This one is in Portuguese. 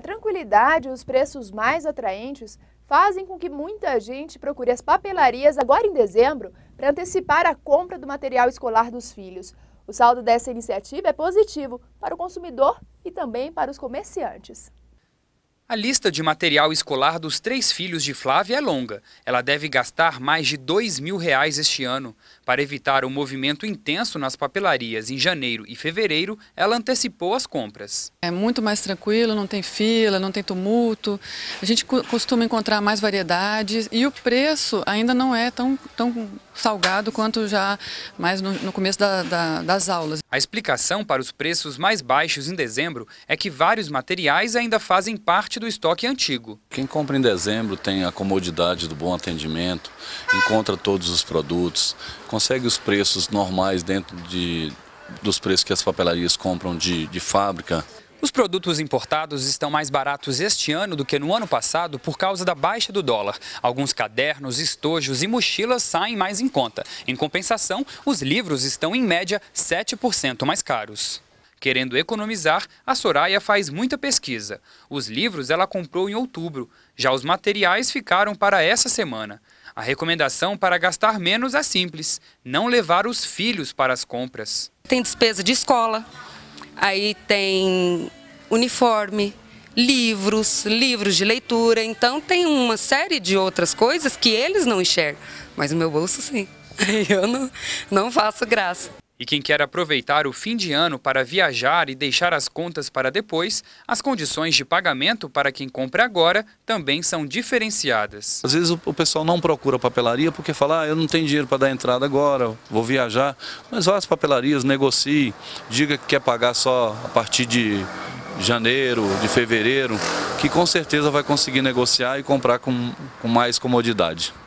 A tranquilidade e os preços mais atraentes fazem com que muita gente procure as papelarias agora em dezembro para antecipar a compra do material escolar dos filhos. O saldo dessa iniciativa é positivo para o consumidor e também para os comerciantes. A lista de material escolar dos três filhos de Flávia é longa. Ela deve gastar mais de dois mil reais este ano. Para evitar o um movimento intenso nas papelarias em janeiro e fevereiro, ela antecipou as compras. É muito mais tranquilo, não tem fila, não tem tumulto. A gente costuma encontrar mais variedades e o preço ainda não é tão, tão salgado quanto já mais no, no começo da, da, das aulas. A explicação para os preços mais baixos em dezembro é que vários materiais ainda fazem parte do estoque antigo. Quem compra em dezembro tem a comodidade do bom atendimento, encontra todos os produtos, consegue os preços normais dentro de, dos preços que as papelarias compram de, de fábrica. Os produtos importados estão mais baratos este ano do que no ano passado por causa da baixa do dólar. Alguns cadernos, estojos e mochilas saem mais em conta. Em compensação, os livros estão em média 7% mais caros. Querendo economizar, a Soraya faz muita pesquisa. Os livros ela comprou em outubro, já os materiais ficaram para essa semana. A recomendação para gastar menos é simples: não levar os filhos para as compras. Tem despesa de escola, aí tem uniforme, livros, livros de leitura. Então tem uma série de outras coisas que eles não enxergam, mas o meu bolso sim. Eu não, não faço graça. E quem quer aproveitar o fim de ano para viajar e deixar as contas para depois, as condições de pagamento para quem compra agora também são diferenciadas. Às vezes o pessoal não procura papelaria porque fala, ah, eu não tenho dinheiro para dar entrada agora, vou viajar. Mas vá às papelarias, negocie, diga que quer pagar só a partir de janeiro, de fevereiro, que com certeza vai conseguir negociar e comprar com, com mais comodidade.